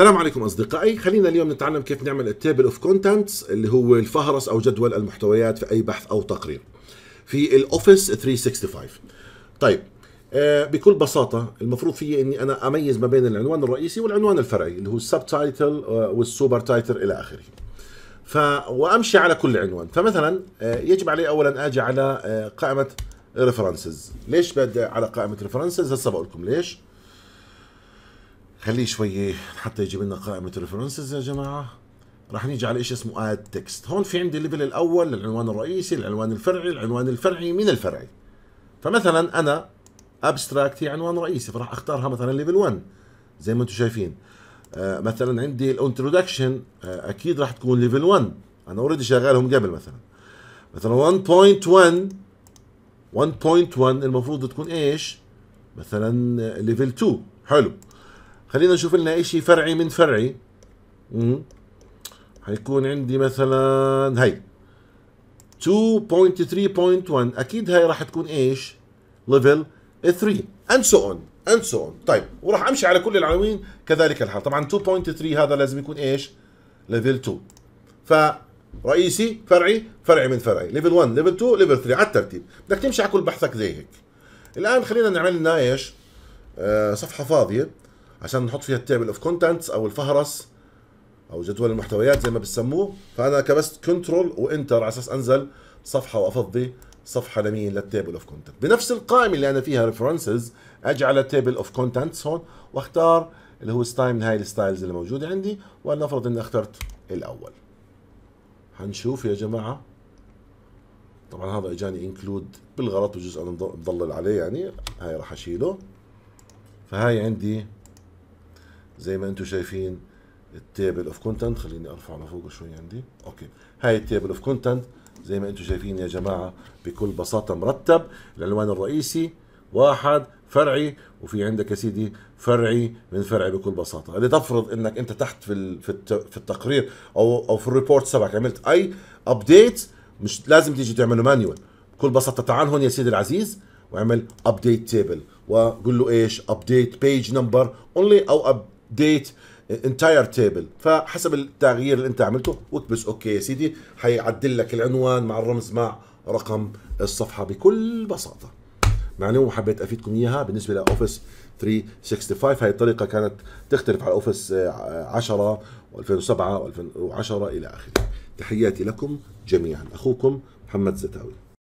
السلام عليكم اصدقائي خلينا اليوم نتعلم كيف نعمل التيبل اوف كونتنتس اللي هو الفهرس او جدول المحتويات في اي بحث او تقرير في الاوفيس 365 طيب آه بكل بساطه المفروض في اني انا اميز ما بين العنوان الرئيسي والعنوان الفرعي اللي هو السب تايتل والسوبر تايتل الى اخره ف وامشي على كل عنوان فمثلا آه يجب علي اولا اجي على آه قائمه ريفرنسز ليش بدي على قائمه ريفرنسز هسه بقول لكم ليش خليه شوي حتى يجيب لنا قائمة الريفرنسز يا جماعة راح نيجي على شيء اسمه اد آية تكست هون في عندي الليفل الاول العنوان الرئيسي العنوان الفرعي العنوان الفرعي من الفرعي فمثلا انا ابستراكت هي عنوان رئيسي فراح اختارها مثلا ليفل 1 زي ما انتم شايفين آه مثلا عندي الانترودكشن آه اكيد راح تكون ليفل 1 انا اوريدي شغالهم قبل مثلا مثلا 1.1 1.1 المفروض تكون ايش مثلا ليفل 2 حلو خلينا نشوف لنا شيء فرعي من فرعي امم حيكون عندي مثلا هي 2.3.1 اكيد هاي راح تكون ايش ليفل 3 اند سو اون اند سو اون طيب وراح امشي على كل العناوين كذلك الحال طبعا 2.3 هذا لازم يكون ايش ليفل 2 فرئيسي فرعي فرعي من فرعي ليفل 1 ليفل 2 ليفل 3 على الترتيب بدك تمشي على كل بحثك زي هيك الان خلينا نعمل لنا ايش آه صفحه فاضيه عشان نحط فيها التيبل اوف كونتنتس او الفهرس او جدول المحتويات زي ما بسموه فانا كبست كنترول وانتر على اساس انزل صفحه وافضي صفحه لمين للتيبل اوف كونتنت بنفس القائمه اللي انا فيها ريفرنسز اجي على تيبل اوف كونتنتس هون واختار اللي هو ستايل من هاي الستايلز اللي موجوده عندي ولنفرض اني اخترت الاول هنشوف يا جماعه طبعا هذا اجاني انكلود بالغلط وجزء انا مضلل عليه يعني هاي راح اشيله فهاي عندي زي ما انتم شايفين التيبل اوف كونتنت خليني ارفع لفوق شوي عندي اوكي هاي التيبل اوف كونتنت زي ما انتم شايفين يا جماعه بكل بساطه مرتب العنوان الرئيسي واحد فرعي وفي عندك يا سيدي فرعي من فرعي بكل بساطه لتفرض انك انت تحت في في التقرير او او في الريبورت تبعك عملت اي ابديت مش لازم تيجي تعمله مانيوال بكل بساطه تعال هون يا سيدي العزيز واعمل ابديت تيبل وقول له ايش ابديت بيج نمبر اونلي او ديت انتاير تيبل فحسب التغيير اللي انت عملته واكبس اوكي يا سيدي حيعدل لك العنوان مع الرمز مع رقم الصفحه بكل بساطه معلومه حبيت افيدكم اياها بالنسبه لاوفيس 365 هاي الطريقه كانت تختلف على اوفيس 10 و2007 و2010 الى اخره تحياتي لكم جميعا اخوكم محمد زتاوي